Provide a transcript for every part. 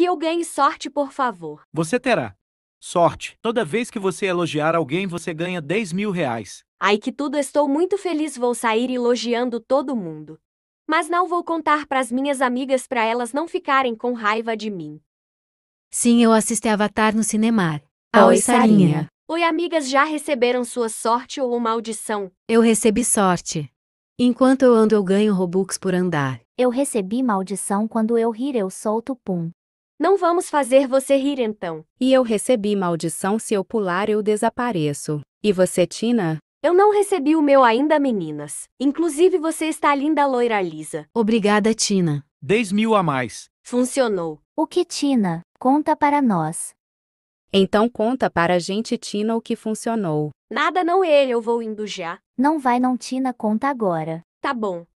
Que eu ganhe sorte, por favor. Você terá. Sorte. Toda vez que você elogiar alguém, você ganha 10 mil reais. Ai que tudo, estou muito feliz, vou sair elogiando todo mundo. Mas não vou contar pras minhas amigas para elas não ficarem com raiva de mim. Sim, eu assisti Avatar no cinema. oi, Sarinha. Oi, amigas, já receberam sua sorte ou maldição? Eu recebi sorte. Enquanto eu ando, eu ganho Robux por andar. Eu recebi maldição quando eu rir, eu solto pum. Não vamos fazer você rir então. E eu recebi maldição se eu pular eu desapareço. E você, Tina? Eu não recebi o meu ainda, meninas. Inclusive você está linda loira lisa. Obrigada, Tina. 10 mil a mais. Funcionou. O que, Tina? Conta para nós. Então conta para a gente, Tina, o que funcionou. Nada não ele, eu vou indo já. Não vai não, Tina, conta agora. Tá bom.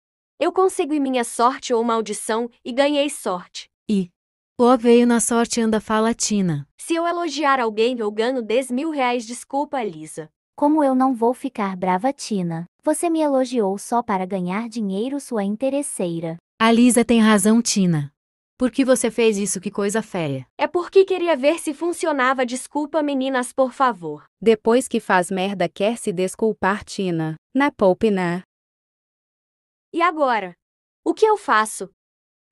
Eu consegui minha sorte ou maldição e ganhei sorte. E o veio na sorte anda falatina. Se eu elogiar alguém, eu ganho 10 mil reais. Desculpa, Elisa. Como eu não vou ficar brava, Tina? Você me elogiou só para ganhar dinheiro, sua interesseira. A Lisa tem razão, Tina. Por que você fez isso? Que coisa feia. É porque queria ver se funcionava. Desculpa, meninas, por favor. Depois que faz merda, quer se desculpar, Tina. Na poupe, né? E agora? O que eu faço?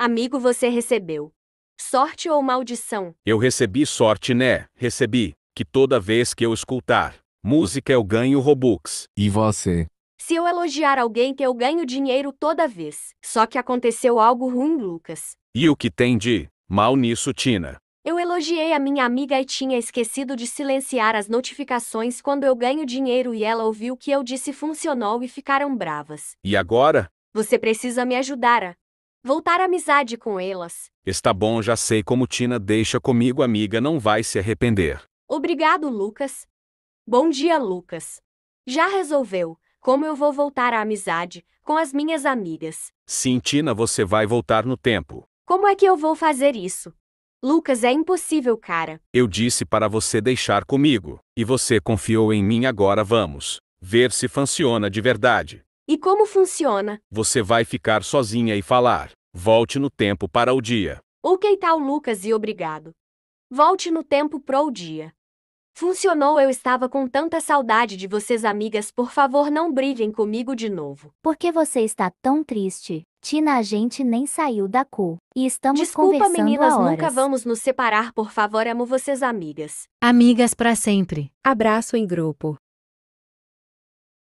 Amigo, você recebeu. Sorte ou maldição? Eu recebi sorte, né? Recebi. Que toda vez que eu escutar música eu ganho Robux. E você? Se eu elogiar alguém que eu ganho dinheiro toda vez. Só que aconteceu algo ruim, Lucas. E o que tem de mal nisso, Tina? Eu elogiei a minha amiga e tinha esquecido de silenciar as notificações quando eu ganho dinheiro e ela ouviu que eu disse funcionou e ficaram bravas. E agora? Você precisa me ajudar a voltar amizade com elas. Está bom, já sei como Tina deixa comigo, amiga, não vai se arrepender. Obrigado, Lucas. Bom dia, Lucas. Já resolveu como eu vou voltar à amizade com as minhas amigas? Sim, Tina, você vai voltar no tempo. Como é que eu vou fazer isso? Lucas, é impossível, cara. Eu disse para você deixar comigo, e você confiou em mim, agora vamos ver se funciona de verdade. E como funciona? Você vai ficar sozinha e falar. Volte no tempo para o dia. Ok, tal Lucas e obrigado. Volte no tempo pro dia. Funcionou, eu estava com tanta saudade de vocês, amigas. Por favor, não brilhem comigo de novo. Por que você está tão triste? Tina, a gente nem saiu da cu. E estamos Desculpa, conversando meninas, nunca vamos nos separar. Por favor, amo vocês, amigas. Amigas para sempre. Abraço em grupo.